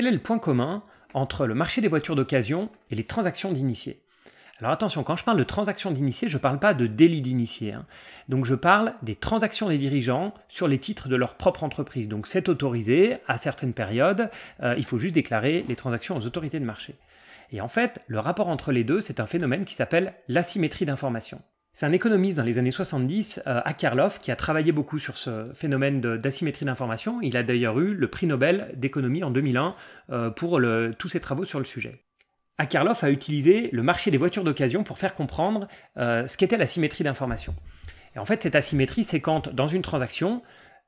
Quel est le point commun entre le marché des voitures d'occasion et les transactions d'initiés alors attention, quand je parle de transactions d'initiés, je ne parle pas de délit d'initiés. Hein. Donc je parle des transactions des dirigeants sur les titres de leur propre entreprise. Donc c'est autorisé à certaines périodes, euh, il faut juste déclarer les transactions aux autorités de marché. Et en fait, le rapport entre les deux, c'est un phénomène qui s'appelle l'asymétrie d'information. C'est un économiste dans les années 70, euh, qui a travaillé beaucoup sur ce phénomène d'asymétrie d'information. Il a d'ailleurs eu le prix Nobel d'économie en 2001 euh, pour tous ses travaux sur le sujet. Akerlof a utilisé le marché des voitures d'occasion pour faire comprendre euh, ce qu'était l'asymétrie d'information. Et en fait, cette asymétrie, c'est quand, dans une transaction,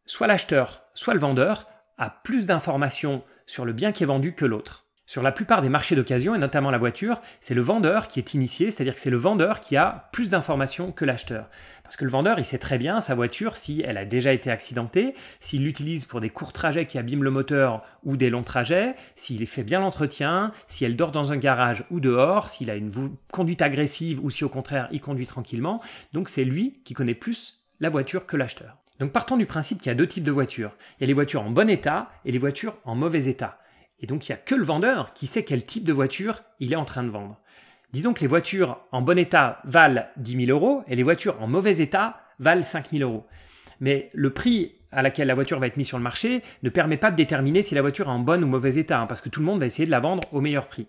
soit l'acheteur, soit le vendeur a plus d'informations sur le bien qui est vendu que l'autre. Sur la plupart des marchés d'occasion, et notamment la voiture, c'est le vendeur qui est initié, c'est-à-dire que c'est le vendeur qui a plus d'informations que l'acheteur. Parce que le vendeur, il sait très bien sa voiture si elle a déjà été accidentée, s'il l'utilise pour des courts trajets qui abîment le moteur ou des longs trajets, s'il fait bien l'entretien, si elle dort dans un garage ou dehors, s'il a une conduite agressive ou si au contraire il conduit tranquillement. Donc c'est lui qui connaît plus la voiture que l'acheteur. Donc partons du principe qu'il y a deux types de voitures. Il y a les voitures en bon état et les voitures en mauvais état. Et donc, il n'y a que le vendeur qui sait quel type de voiture il est en train de vendre. Disons que les voitures en bon état valent 10 000 euros et les voitures en mauvais état valent 5 000 euros. Mais le prix à laquelle la voiture va être mise sur le marché ne permet pas de déterminer si la voiture est en bon ou mauvais état, hein, parce que tout le monde va essayer de la vendre au meilleur prix.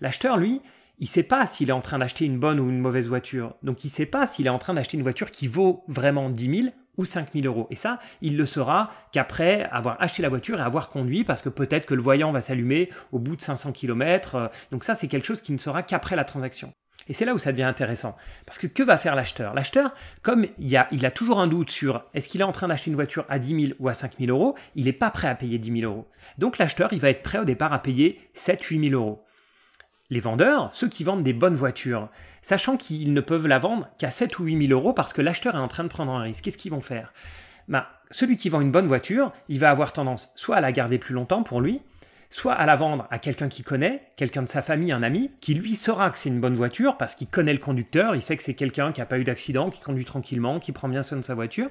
L'acheteur, lui, il ne sait pas s'il est en train d'acheter une bonne ou une mauvaise voiture. Donc il ne sait pas s'il est en train d'acheter une voiture qui vaut vraiment 10 000 5000 euros. Et ça, il le saura qu'après avoir acheté la voiture et avoir conduit, parce que peut-être que le voyant va s'allumer au bout de 500 km. Euh, donc ça, c'est quelque chose qui ne sera qu'après la transaction. Et c'est là où ça devient intéressant. Parce que que va faire l'acheteur L'acheteur, comme il a, il a, toujours un doute sur est-ce qu'il est en train d'acheter une voiture à 10 000 ou à 5 000 euros, il n'est pas prêt à payer 10 000 euros. Donc l'acheteur, il va être prêt au départ à payer 7 8 000 euros les vendeurs, ceux qui vendent des bonnes voitures, sachant qu'ils ne peuvent la vendre qu'à 7 ou 8 000 euros parce que l'acheteur est en train de prendre un risque, qu'est-ce qu'ils vont faire bah, Celui qui vend une bonne voiture, il va avoir tendance soit à la garder plus longtemps pour lui, soit à la vendre à quelqu'un qui connaît, quelqu'un de sa famille, un ami, qui lui saura que c'est une bonne voiture parce qu'il connaît le conducteur, il sait que c'est quelqu'un qui n'a pas eu d'accident, qui conduit tranquillement, qui prend bien soin de sa voiture.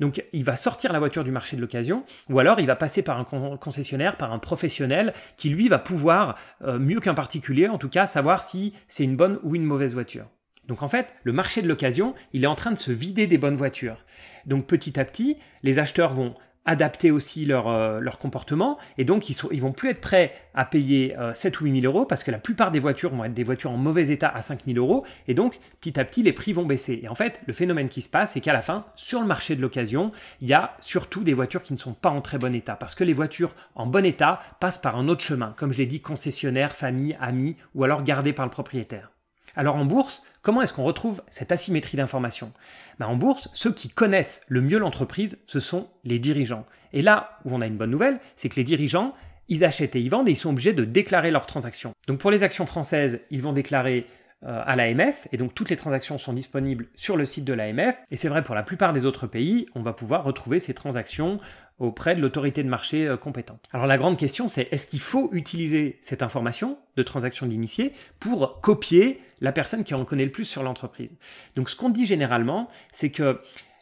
Donc il va sortir la voiture du marché de l'occasion, ou alors il va passer par un concessionnaire, par un professionnel, qui lui va pouvoir, euh, mieux qu'un particulier en tout cas, savoir si c'est une bonne ou une mauvaise voiture. Donc en fait, le marché de l'occasion, il est en train de se vider des bonnes voitures. Donc petit à petit, les acheteurs vont adapter aussi leur, euh, leur comportement et donc ils, sont, ils vont plus être prêts à payer 7 euh, ou 8 000 euros parce que la plupart des voitures vont être des voitures en mauvais état à 5 000 euros et donc petit à petit les prix vont baisser. Et en fait le phénomène qui se passe c'est qu'à la fin sur le marché de l'occasion il y a surtout des voitures qui ne sont pas en très bon état parce que les voitures en bon état passent par un autre chemin comme je l'ai dit concessionnaire, famille, amis ou alors gardées par le propriétaire. Alors en bourse, comment est-ce qu'on retrouve cette asymétrie d'information ben, En bourse, ceux qui connaissent le mieux l'entreprise, ce sont les dirigeants. Et là où on a une bonne nouvelle, c'est que les dirigeants, ils achètent et ils vendent et ils sont obligés de déclarer leurs transactions. Donc pour les actions françaises, ils vont déclarer euh, à l'AMF, et donc toutes les transactions sont disponibles sur le site de l'AMF, et c'est vrai pour la plupart des autres pays, on va pouvoir retrouver ces transactions auprès de l'autorité de marché euh, compétente. Alors la grande question c'est est-ce qu'il faut utiliser cette information de transaction d'initié pour copier la personne qui en connaît le plus sur l'entreprise Donc ce qu'on dit généralement c'est que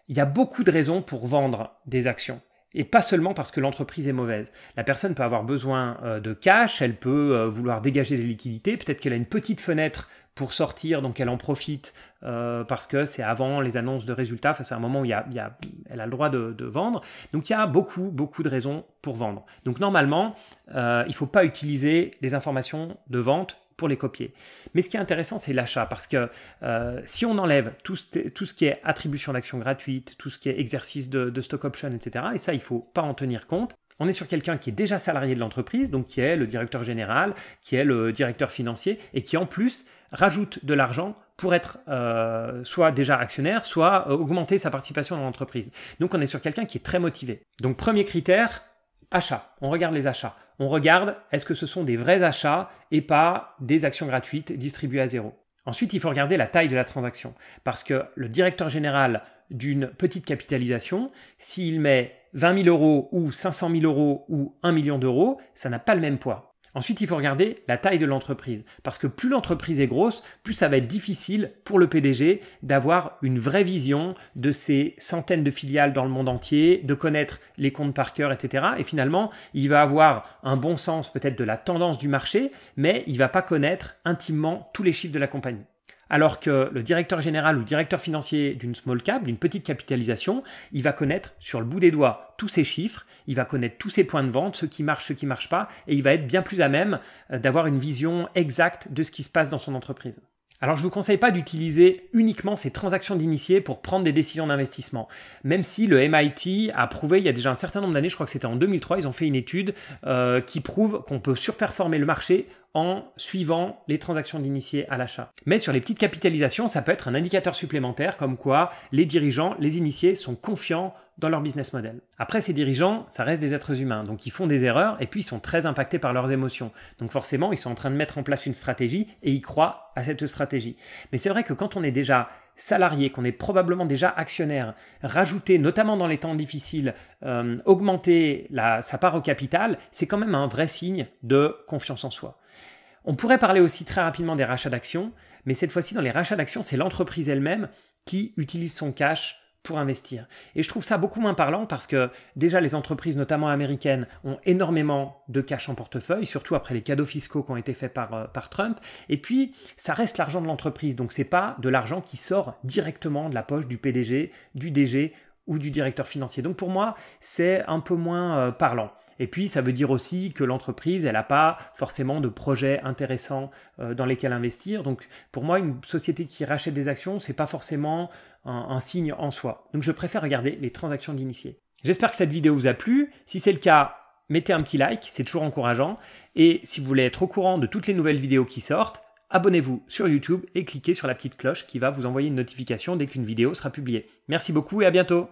il y a beaucoup de raisons pour vendre des actions et pas seulement parce que l'entreprise est mauvaise. La personne peut avoir besoin euh, de cash, elle peut euh, vouloir dégager des liquidités, peut-être qu'elle a une petite fenêtre pour sortir, donc elle en profite euh, parce que c'est avant les annonces de résultats, c'est un moment où elle a le droit de, vendre. Donc il y a beaucoup, beaucoup de raisons pour vendre. Donc normalement, il ne faut pas utiliser les informations de vente pour les copier. Mais ce qui est intéressant, c'est l'achat, parce que euh, si on enlève tout ce, qui est attribution d'actions gratuite, tout ce qui est exercice de, stock option, etc., et ça, il faut pas en tenir compte, on est sur quelqu'un qui est déjà salarié de l'entreprise, donc qui est le directeur général, qui est le directeur financier, et qui en plus rajoute de l'argent pour être euh, soit déjà actionnaire, soit euh, augmenter sa participation dans l'entreprise. Donc on est sur quelqu'un qui est très motivé. Donc premier critère, achats. On regarde les achats. On regarde est-ce que ce sont des vrais achats et pas des actions gratuites distribuées à zéro. Ensuite, il faut regarder la taille de la transaction. Parce que le directeur général d'une petite capitalisation, s'il met 20 000 euros ou 500 000 euros ou 1 million d'euros, ça n'a pas le même poids. Ensuite, il faut regarder la taille de l'entreprise, parce que plus l'entreprise est grosse, plus ça va être difficile pour le PDG d'avoir une vraie vision de ses centaines de filiales dans le monde entier, de connaître les comptes par cœur, etc. Et finalement, il va avoir un bon sens peut-être de la tendance du marché, mais il ne va pas connaître intimement tous les chiffres de la compagnie. Alors que le directeur général ou directeur financier d'une small cap, d'une petite capitalisation, il va connaître sur le bout des doigts tous ces chiffres, il va connaître tous ces points de vente, ce qui marche, ce qui ne marche pas, et il va être bien plus à même euh, d'avoir une vision exacte de ce qui se passe dans son entreprise. Alors je ne vous conseille pas d'utiliser uniquement ces transactions d'initiés pour prendre des décisions d'investissement, même si le MIT a prouvé il y a déjà un certain nombre d'années, je crois que c'était en 2003, ils ont fait une étude euh, qui prouve qu'on peut surperformer le marché en suivant les transactions d'initiés à l'achat. Mais sur les petites capitalisations, ça peut être un indicateur supplémentaire comme quoi les dirigeants, les initiés sont confiants dans leur business model. Après, ces dirigeants, ça reste des êtres humains, donc ils font des erreurs et puis ils sont très impactés par leurs émotions. Donc forcément, ils sont en train de mettre en place une stratégie et ils croient à cette stratégie. Mais c'est vrai que quand on est déjà salarié, qu'on est probablement déjà actionnaire, rajouter, notamment dans les temps difficiles, euh, augmenter la, sa part au capital, c'est quand même un vrai signe de confiance en soi. On pourrait parler aussi très rapidement des rachats d'actions, mais cette fois-ci, dans les rachats d'actions, c'est l'entreprise elle-même qui utilise son cash pour investir. Et je trouve ça beaucoup moins parlant parce que déjà les entreprises, notamment américaines, ont énormément de cash en portefeuille, surtout après les cadeaux fiscaux qui ont été faits par, euh, par Trump. Et puis, ça reste l'argent de l'entreprise, donc ce c'est pas de l'argent qui sort directement de la poche du PDG, du DG ou du directeur financier. Donc pour moi, c'est un peu moins euh, parlant. Et puis, ça veut dire aussi que l'entreprise, elle n'a pas forcément de projets intéressants euh, dans lesquels investir. Donc, pour moi, une société qui rachète des actions, c'est pas forcément un, un signe en soi. Donc, je préfère regarder les transactions d'initiés. J'espère que cette vidéo vous a plu. Si c'est le cas, mettez un petit like, c'est toujours encourageant. Et si vous voulez être au courant de toutes les nouvelles vidéos qui sortent, abonnez-vous sur YouTube et cliquez sur la petite cloche qui va vous envoyer une notification dès qu'une vidéo sera publiée. Merci beaucoup et à bientôt